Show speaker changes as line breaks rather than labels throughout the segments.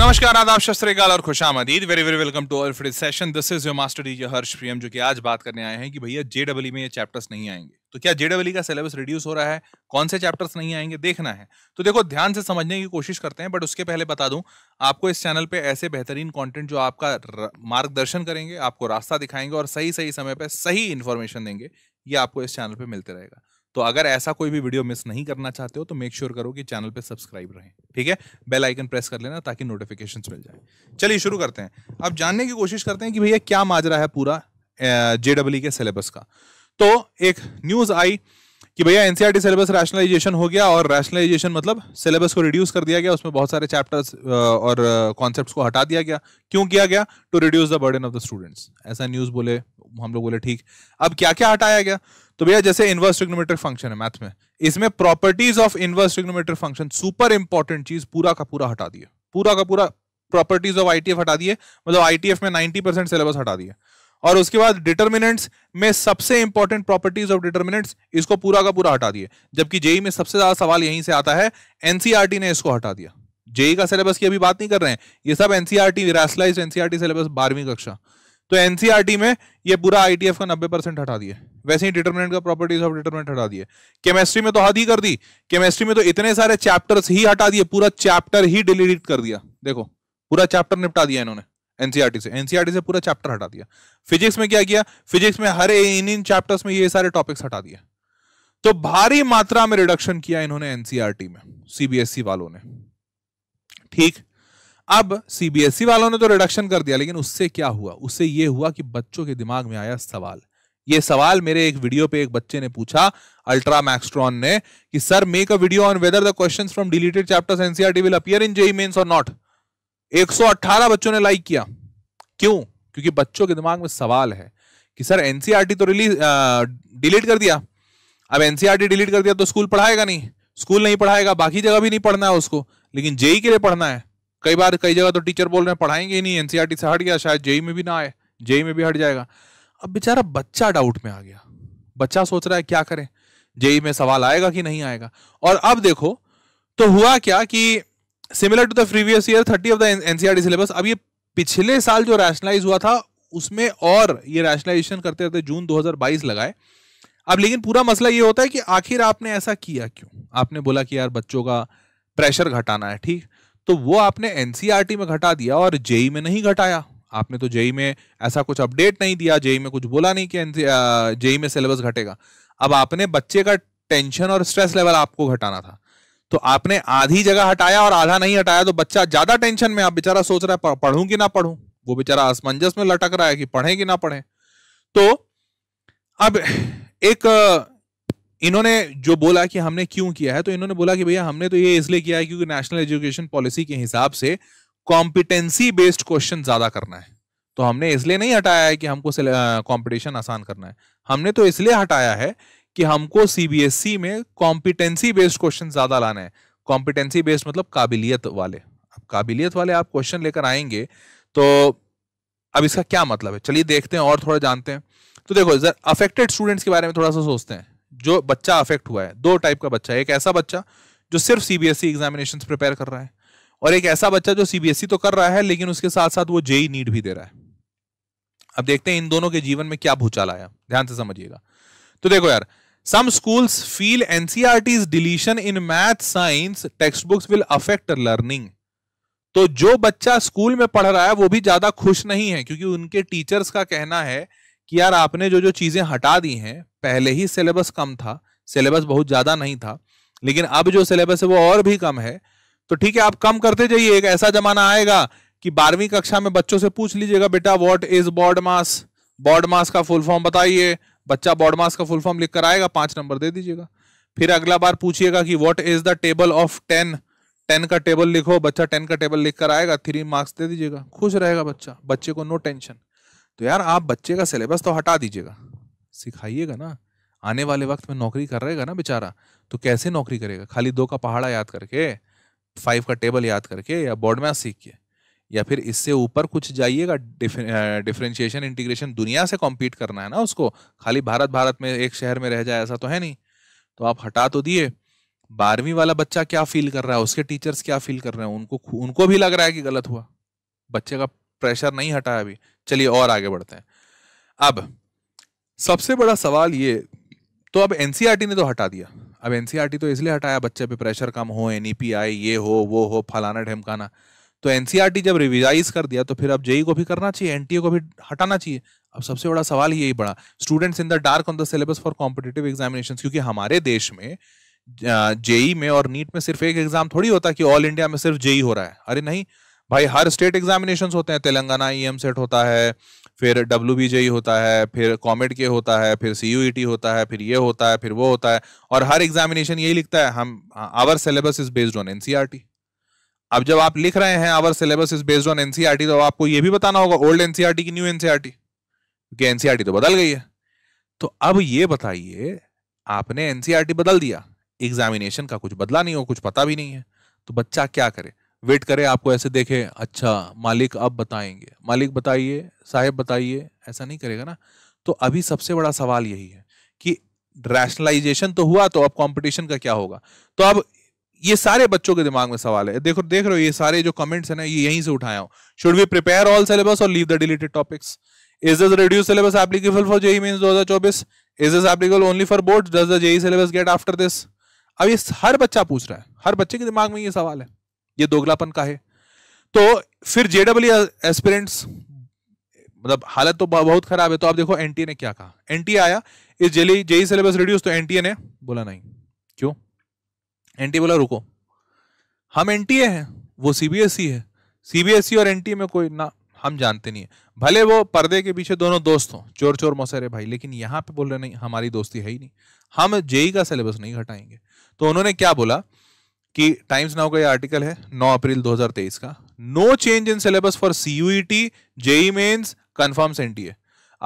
नमस्कार आदाब शस्त्रीकाल और खुश आमदीद very very welcome to all free session this is your master teacher Harsh Priyam जो कि आज बात करने आए हैं कि भैया जे डब्ल्यू में ये चैप्टर्स नहीं आएंगे तो क्या जे का सिलेबस रिड्यूस हो रहा है कौन से चैप्टर्स नहीं आएंगे देखना है तो देखो ध्यान से समझने की कोशिश करते हैं बट उसके पहले बता दूं आपको इस चैनल पे ऐसे बेहतरीन कॉन्टेंट जो आपका मार्गदर्शन करेंगे आपको रास्ता दिखाएंगे और सही सही समय पर सही इन्फॉर्मेशन देंगे ये आपको इस चैनल पर मिलते रहेगा तो अगर ऐसा कोई भी वीडियो मिस नहीं करना चाहते हो तो मेक श्योर sure करो कि चैनल पे सब्सक्राइब रहें ठीक है बेल आइकन प्रेस कर लेना ताकि नोटिफिकेशन मिल जाए चलिए शुरू करते हैं अब जानने की कोशिश करते हैं कि भैया क्या माजरा है पूरा जे के सिलेबस का तो एक न्यूज आई कि भैया एनसीआरटी सिलेबस रैशनलाइजेशन हो गया और रैशनलाइजेशन मतलब सिलेबस को रिड्यूस कर दिया गया उसमें बहुत सारे चैप्टर्स और कॉन्सेप्ट्स को हटा दिया गया क्यों किया गया to reduce the burden of the students ऐसा न्यूज़ बोले हम लोग बोले ठीक अब क्या क्या हटाया गया तो भैया जैसे इनवर्स ट्रिग्नोमेट्रिक फंक्शन है मैथ में इसमें properties of inverse trigonometric function super important चीज पूरा का पूरा हटा दिया पूरा का पूरा प्रॉपर्टीज ऑफ आई हटा दिए मतलब आई में नाइनटी परसेंट सिलेबस हटा दिया और उसके बाद डिटर्मिनेंट्स में सबसे इंपॉर्टेंट प्रॉपर्टीज ऑफ डिटर्मिनेंट्स इसको पूरा का पूरा हटा दिए जबकि जेई e में सबसे ज्यादा सवाल यहीं से आता है एनसीआरटी e ने इसको हटा दिया जेई e का सिलेबस की अभी बात नहीं कर रहे हैं ये सब एनसीआरटी रैशलाइज एनसीआरटी सिलेबस बारहवीं कक्षा तो एनसीआर e में ये पूरा आईटीएफ का 90 परसेंट हटा दिए वैसे ही डिटरमिनेंट का प्रॉपर्टीज ऑफ डिटरमिनेंट हटा दिए केमिस्ट्री में तो हद ही कर दी केमिस्ट्री में तो इतने सारे चैप्टर्स ही हटा दिए पूरा चैप्टर ही डिलीट कर दिया देखो पूरा चैप्टर निपटा दिया इन्होंने एनसीआरटी e से एनसीआरटी e से पूरा चैप्टर हटा दिया फिजिक्स में क्या किया फिजिक्स में हर इन इन चैप्टर्स में ये सारे टॉपिक्स हटा दिए तो भारी मात्रा में रिडक्शन किया इन्होंने एनसीआरटी में सीबीएसई वालों ने ठीक अब सीबीएसई e वालों ने तो रिडक्शन कर दिया लेकिन उससे क्या हुआ उससे ये हुआ कि बच्चों के दिमाग में आया सवाल ये सवाल मेरे एक वीडियो पे एक बच्चे ने पूछा अल्ट्रा मैक्सट्रॉन ने कि sir make a video on whether the questions from deleted chapters NCERT will appear in JEE mains और नॉट 118 बच्चों ने लाइक किया क्यों क्योंकि बच्चों के दिमाग में सवाल है कि सर एनसीईआरटी तो रिलीज डिलीट कर दिया अब एनसीईआरटी डिलीट कर दिया तो स्कूल पढ़ाएगा नहीं स्कूल नहीं पढ़ाएगा बाकी जगह भी नहीं पढ़ना है उसको लेकिन जेई e e के लिए पढ़ना है कई बार कई जगह तो टीचर बोल रहे हैं पढ़ाएंगे ही नहीं एनसीआरटी e से हट गया शायद जेई में भी ना आए जेई में भी हट जाएगा अब बेचारा बच्चा डाउट में आ गया बच्चा सोच रहा है क्या करें जेई में सवाल आएगा कि नहीं आएगा और अब देखो तो हुआ क्या कि similar to the previous year thirty of the NCERT syllabus अब ये पिछले साल जो रैशनलाइज हुआ था उसमें और ये रैशनलाइजेशन करते रहते जून 2022 लगाए अब लेकिन पूरा मसला ये होता है कि आखिर आपने ऐसा किया क्यों आपने बोला कि यार बच्चों का प्रेशर घटाना है ठीक तो वो आपने एनसीईआरटी e में घटा दिया और जेई में नहीं घटाया आपने तो जेई में ऐसा कुछ अपडेट नहीं दिया जेई में कुछ बोला नहीं कि e जेई में सिलेबस घटेगा अब आपने बच्चे का टेंशन और स्ट्रेस लेवल आपको घटाना था तो आपने आधी जगह हटाया और आधा नहीं हटाया तो बच्चा ज्यादा टेंशन में आप बेचारा सोच रहा है पढ़ूं कि ना पढ़ूं वो बेचारा असमंजस में लटक रहा है कि पढ़े कि ना पढ़े तो अब एक इन्होंने जो बोला कि हमने क्यों किया है तो इन्होंने बोला कि भैया हमने तो ये इसलिए किया है क्योंकि नेशनल एजुकेशन पॉलिसी के हिसाब से कॉम्पिटेंसी बेस्ड क्वेश्चन ज्यादा करना है तो हमने इसलिए नहीं हटाया है कि हमको कॉम्पिटिशन आसान करना है हमने तो इसलिए हटाया है कि हमको सीबीएसई e में कॉम्पिटेंसी बेस्ड क्वेश्चन ज्यादा लाना है कॉम्पिटेंसी बेस्ड मतलब काबिलियत वाले अब काबिलियत वाले आप क्वेश्चन लेकर आएंगे तो अब इसका क्या मतलब है चलिए देखते हैं और थोड़ा जानते हैं तो देखो अफेक्टेड स्टूडेंट्स के बारे में थोड़ा सा सोचते हैं जो बच्चा अफेक्ट हुआ है दो टाइप का बच्चा है एक ऐसा बच्चा जो सिर्फ सीबीएसई एग्जामिनेशन प्रिपेयर कर रहा है और एक ऐसा बच्चा जो सीबीएसई e तो कर रहा है लेकिन उसके साथ साथ वो जेई नीट e भी दे रहा है अब देखते हैं इन दोनों के जीवन में क्या भूचाल आया ध्यान से समझिएगा तो देखो यार some schools feel NCERT's deletion in math science text books will affect learning तो जो बच्चा स्कूल में पढ़ रहा है वो भी ज्यादा खुश नहीं है क्योंकि उनके टीचर्स का कहना है कि यार आपने जो जो चीज़ें हटा दी हैं पहले ही सिलेबस कम था सिलेबस बहुत ज़्यादा नहीं था लेकिन अब जो सिलेबस है वो और भी कम है तो ठीक है आप कम करते जाइए एक ऐसा ज़माना आएगा कि बारहवीं कक्षा में बच्चों से पूछ लीजिएगा बेटा what is BODMAS BODMAS का फुल फॉर्म बताइए बच्चा बॉड मास का फुल फॉर्म लिख कर आएगा पाँच नंबर दे दीजिएगा फिर अगला बार पूछिएगा कि what is the table of ten ten का टेबल लिखो बच्चा टेन का टेबल लिख कर आएगा थ्री मार्क्स दे दीजिएगा खुश रहेगा बच्चा बच्चे को नो टेंशन तो यार आप बच्चे का सिलेबस तो हटा दीजिएगा सिखाइएगा ना आने वाले वक्त में नौकरी कर रहेगा ना बेचारा तो कैसे नौकरी करेगा खाली दो का पहाड़ा याद करके फाइव का टेबल याद करके या बोर्ड मैथ सीख के या फिर इससे ऊपर कुछ जाइएगा डिफ्रेंशिएशन इंटीग्रेशन दुनिया से कॉम्पीट करना है ना उसको खाली भारत भारत में एक शहर में रह जाए ऐसा तो है नहीं तो आप हटा तो दिए बारहवीं वाला बच्चा क्या फील कर रहा है उसके टीचर्स क्या फील कर रहे हैं उनको उनको भी लग रहा है कि गलत हुआ बच्चे का प्रेशर नहीं हटा अभी चलिए और आगे बढ़ते हैं अब सबसे बड़ा सवाल ये तो अब एन e ने तो हटा दिया अब एन e तो इसलिए हटाया बच्चे पे प्रेशर कम हो एन e ये हो वो हो फलाना ढेमकाना तो एन जब रिविजाइज कर दिया तो फिर अब जेई को भी करना चाहिए एन को भी हटाना चाहिए अब सबसे बड़ा सवाल यही बड़ा students in the dark on the syllabus for competitive examination क्योंकि हमारे देश में जेई में और नीट में सिर्फ एक एग्जाम थोड़ी होता कि ऑल इंडिया में सिर्फ जेई हो रहा है अरे नहीं भाई हर स्टेट एग्जामिनेशन होते हैं तेलंगाना ई e सेट होता है फिर डब्ल्यू e होता है फिर कॉमेड के होता है फिर सी e होता है फिर ये होता है फिर वो होता है और हर एग्जामिनेशन यही लिखता है हम our syllabus is based on NCERT अब जब आप लिख रहे हैं our syllabus is based on NCERT तो आपको ये भी बताना होगा ओल्ड एनसीआरटी की न्यू एनसीआर क्योंकि एनसीआर तो बदल गई है तो अब ये बताइए आपने एनसीआर बदल दिया एग्जामिनेशन का कुछ बदला नहीं हो कुछ पता भी नहीं है तो बच्चा क्या करे वेट करे आपको ऐसे देखे अच्छा मालिक अब बताएंगे मालिक बताइए साहेब बताइए ऐसा नहीं करेगा ना तो अभी सबसे बड़ा सवाल यही है कि रैशनलाइजेशन तो हुआ तो अब कंपटीशन का क्या होगा तो अब ये सारे बच्चों के दिमाग में सवाल है देखो देख रहे हो ये सारे जो कमेंट्स है ना ये यहीं से उठाया हूं should we prepare all syllabus और leave the deleted topics is is reduce syllabus applicable for JEE main 2024 is is applicable only for board does the JEE syllabus get after this अब ये हर बच्चा पूछ रहा है हर बच्चे के दिमाग में ये सवाल है ये दोगलापन का है तो फिर जेडब्ल्यू एस्पिरेंट्स मतलब हालत तो बहुत खराब है तो आप देखो एनटीए ने क्या कहा एनटीए आया इस जेली जेई सिलेबस रिड्यूस तो एनटीए ने बोला नहीं क्यों एनटीए बोला रुको हम एनटीए हैं वो सीबीएसई e है सीबीएसई e और एनटीए में कोई ना हम जानते नहीं है भले वो पर्दे के पीछे दोनों दोस्त हों चोर चोर मौसेरे भाई लेकिन यहां पे बोल रहे नहीं हमारी दोस्ती है ही नहीं हम जेई का सिलेबस नहीं घटाएंगे तो उन्होंने क्या बोला कि टाइम्स नाउ का ये आर्टिकल है 9 अप्रैल 2023 का no change in syllabus for CUET JEE mains confirm NTA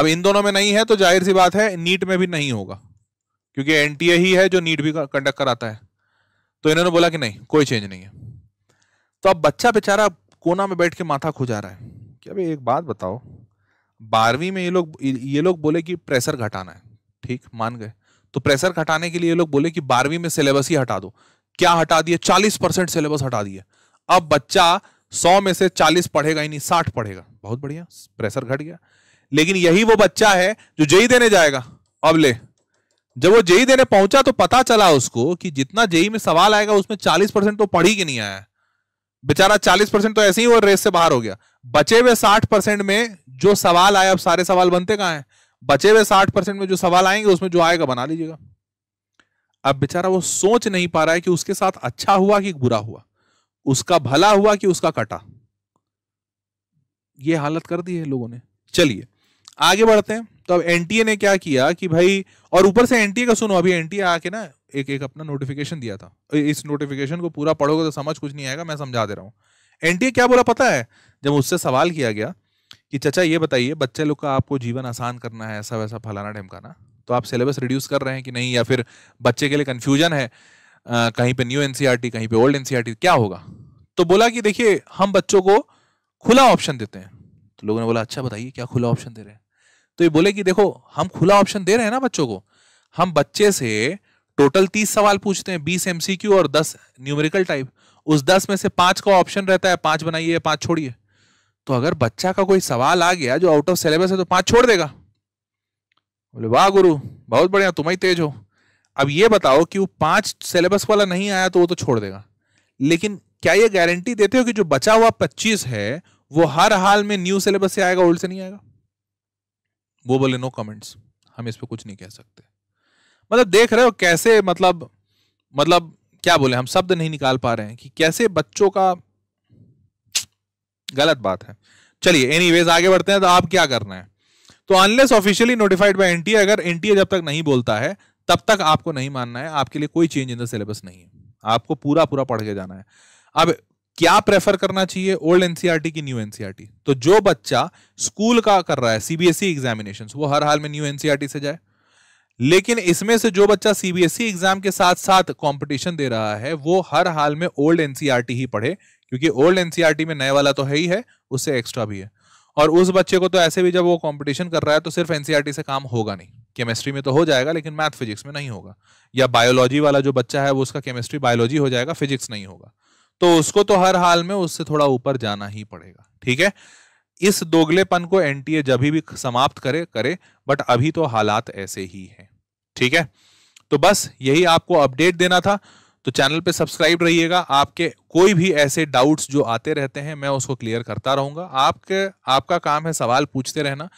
अब इन दोनों में नहीं है तो जाहिर सी बात है नीट में भी नहीं होगा क्योंकि एनटीए ही है जो नीट भी कंडक्ट कराता है तो इन्होंने बोला कि नहीं कोई चेंज नहीं है तो अब बच्चा बेचारा कोना में बैठ के माथा खुजा रहा है कि अभी एक बात बताओ बारहवीं में ये लोग ये लोग बोले कि प्रेशर घटाना है ठीक मान गए तो प्रेशर घटाने के लिए ये लोग बोले कि बारहवीं में सिलेबस ही हटा दो क्या हटा दिए चालीस परसेंट सिलेबस हटा दिए अब बच्चा सौ में से चालीस पढ़ेगा ही नहीं साठ पढ़ेगा बहुत बढ़िया प्रेशर घट गया लेकिन यही वो बच्चा है जो जेई देने जाएगा अब ले जब वो जेई देने पहुंचा तो पता चला उसको कि जितना जेई में सवाल आएगा उसमें चालीस परसेंट तो पढ़ी के कि नहीं आया बेचारा चालीस परसेंट तो ऐसे ही वो रेस से बाहर हो गया बचे हुए साठ परसेंट में जो सवाल आए अब सारे सवाल बनते कहा है बचे हुए साठ परसेंट में जो सवाल आएंगे उसमें जो आएगा बना लीजिएगा अब बेचारा वो सोच नहीं पा रहा है कि उसके साथ अच्छा हुआ कि बुरा हुआ उसका भला हुआ कि उसका कटा ये हालत कर दी है लोगों ने चलिए आगे बढ़ते हैं तो अब एनटीए ने क्या किया कि भाई और ऊपर से एनटीए का सुनो अभी एनटीए आके ना एक एक अपना नोटिफिकेशन दिया था इस नोटिफिकेशन को पूरा पढ़ोगे तो समझ कुछ नहीं आएगा मैं समझा दे रहा हूँ एनटीए क्या बोला पता है जब उससे सवाल किया गया कि चचा ये बताइए बच्चे लोग का आपको जीवन आसान करना है ऐसा वैसा फलाना ढमकाना तो आप सिलेबस रिड्यूस कर रहे हैं कि नहीं या फिर बच्चे के लिए कन्फ्यूजन है आ, कहीं पे न्यू एनसीईआरटी e कहीं पे ओल्ड एनसीईआरटी e क्या होगा तो बोला कि देखिए हम बच्चों को खुला ऑप्शन देते हैं तो लोगों ने बोला अच्छा बताइए क्या खुला ऑप्शन दे रहे हैं तो ये बोले कि देखो हम खुला ऑप्शन दे रहे हैं ना बच्चों को हम बच्चे से टोटल तीस सवाल पूछते हैं बीस एमसीक्यू और दस न्यूमेरिकल टाइप उस दस में से पांच का ऑप्शन रहता है पांच बनाइए पांच छोड़िए तो अगर बच्चा का कोई सवाल आ गया जो आउट ऑफ सिलेबस है तो पांच छोड़ देगा बोले वाह गुरु बहुत बढ़िया तुम ही तेज हो अब ये बताओ कि वो पांच सिलेबस वाला नहीं आया तो वो तो छोड़ देगा लेकिन क्या ये गारंटी देते हो कि जो बचा हुआ पच्चीस है वो हर हाल में न्यू सिलेबस से आएगा ओल्ड से नहीं आएगा वो बोले नो कमेंट्स हम इस पर कुछ नहीं कह सकते मतलब देख रहे हो कैसे मतलब मतलब क्या बोले हम शब्द नहीं निकाल पा रहे हैं कि कैसे बच्चों का गलत बात है चलिए एनीवेज आगे बढ़ते हैं तो आप क्या करना है तो unless officially notified by NTA अगर एनटीए जब तक नहीं बोलता है तब तक आपको नहीं मानना है आपके लिए कोई चेंज इन द सिलेबस नहीं है आपको पूरा पूरा पढ़ के जाना है अब क्या प्रेफर करना चाहिए ओल्ड एनसीईआरटी e की न्यू एनसीईआरटी e तो जो बच्चा स्कूल का कर रहा है सीबीएसई एग्जामिनेशन e वो हर हाल में न्यू एनसीईआरटी से जाए लेकिन इसमें से जो बच्चा सीबीएसई एग्जाम के साथ साथ कंपटीशन दे रहा है वो हर हाल में ओल्ड एनसीईआरटी ही पढ़े क्योंकि ओल्ड एनसीईआरटी में नए वाला तो है ही है उससे एक्स्ट्रा भी है और उस बच्चे को तो ऐसे भी जब वो कंपटीशन कर रहा है तो सिर्फ एनसीईआरटी e से काम होगा नहीं केमिस्ट्री में तो हो जाएगा लेकिन मैथ फिजिक्स में नहीं होगा या बायोलॉजी वाला जो बच्चा है वो उसका केमिस्ट्री बायोलॉजी हो जाएगा फिजिक्स नहीं होगा तो उसको तो हर हाल में उससे थोड़ा ऊपर जाना ही पड़ेगा ठीक है इस दोगलेपन को एनटीए e जब भी समाप्त करे करे बट अभी तो हालात ऐसे ही है ठीक है तो बस यही आपको अपडेट देना था तो चैनल पे सब्सक्राइब रहिएगा आपके कोई भी ऐसे डाउट्स जो आते रहते हैं मैं उसको क्लियर करता रहूंगा आपके आपका काम है सवाल पूछते रहना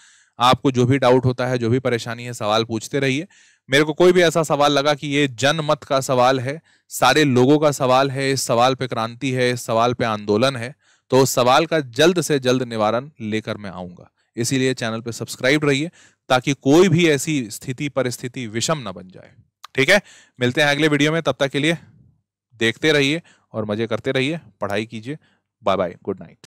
आपको जो भी डाउट होता है जो भी परेशानी है सवाल पूछते रहिए मेरे को कोई भी ऐसा सवाल लगा कि ये जनमत का सवाल है सारे लोगों का सवाल है इस सवाल पे क्रांति है इस सवाल पे आंदोलन है तो उस सवाल का जल्द से जल्द निवारण लेकर मैं आऊंगा इसीलिए चैनल पर सब्सक्राइब रहिए ताकि कोई भी ऐसी स्थिति परिस्थिति विषम ना बन जाए ठीक है मिलते हैं अगले वीडियो में तब तक के लिए देखते रहिए और मजे करते रहिए पढ़ाई कीजिए बाय बाय गुड नाइट